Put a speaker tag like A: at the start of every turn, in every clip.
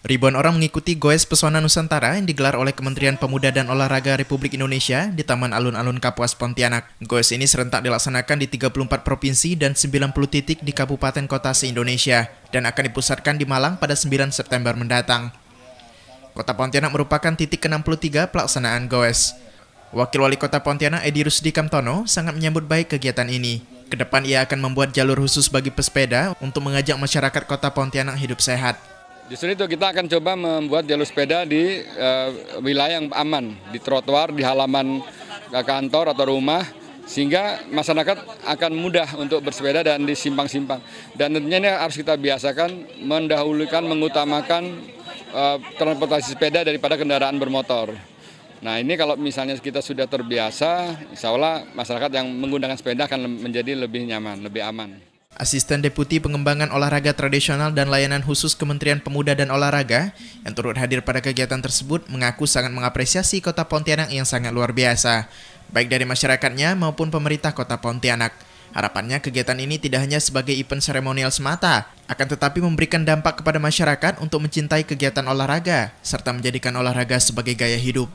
A: Ribuan orang mengikuti Goes Pesona Nusantara yang digelar oleh Kementerian Pemuda dan Olahraga Republik Indonesia di Taman Alun-Alun Kapuas Pontianak. Goes ini serentak dilaksanakan di 34 provinsi dan 90 titik di kabupaten kota se-Indonesia dan akan dipusatkan di Malang pada 9 September mendatang. Kota Pontianak merupakan titik ke-63 pelaksanaan Goes. Wakil Wali Kota Pontianak Edi Rusdi Kamtono sangat menyambut baik kegiatan ini. Kedepan ia akan membuat jalur khusus bagi pesepeda untuk mengajak masyarakat kota Pontianak hidup sehat.
B: Justru itu kita akan coba membuat jalur sepeda di uh, wilayah yang aman, di trotoar, di halaman eh, kantor atau rumah, sehingga masyarakat akan mudah untuk bersepeda dan di simpang-simpang. Dan tentunya ini harus kita biasakan mendahulukan, mengutamakan uh, transportasi sepeda daripada kendaraan bermotor. Nah ini kalau misalnya kita sudah terbiasa, insya Allah masyarakat yang menggunakan sepeda akan menjadi lebih nyaman, lebih aman.
A: Asisten Deputi Pengembangan Olahraga Tradisional dan Layanan Khusus Kementerian Pemuda dan Olahraga yang turut hadir pada kegiatan tersebut mengaku sangat mengapresiasi kota Pontianak yang sangat luar biasa, baik dari masyarakatnya maupun pemerintah kota Pontianak. Harapannya kegiatan ini tidak hanya sebagai event seremonial semata, akan tetapi memberikan dampak kepada masyarakat untuk mencintai kegiatan olahraga, serta menjadikan olahraga sebagai gaya hidup.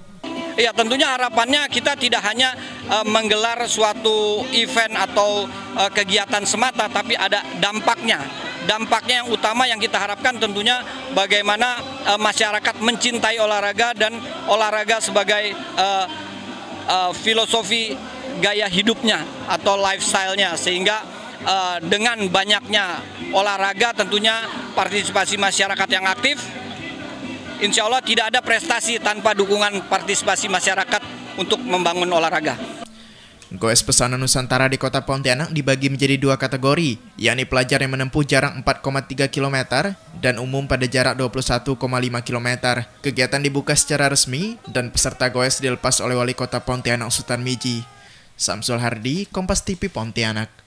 C: Ya tentunya harapannya kita tidak hanya uh, menggelar suatu event atau uh, kegiatan semata, tapi ada dampaknya. Dampaknya yang utama yang kita harapkan tentunya bagaimana uh, masyarakat mencintai olahraga dan olahraga sebagai uh, uh, filosofi gaya hidupnya atau lifestyle-nya sehingga dengan banyaknya olahraga tentunya partisipasi masyarakat yang aktif insya Allah tidak ada prestasi tanpa dukungan partisipasi masyarakat untuk membangun olahraga.
A: Goes pesanan Nusantara di kota Pontianak dibagi menjadi dua kategori, yakni pelajar yang menempuh jarak 4,3 km dan umum pada jarak 21,5 km. Kegiatan dibuka secara resmi dan peserta Goes dilepas oleh wali kota Pontianak Sultan Miji. Samsul Hardi, Kompas TV Pontianak.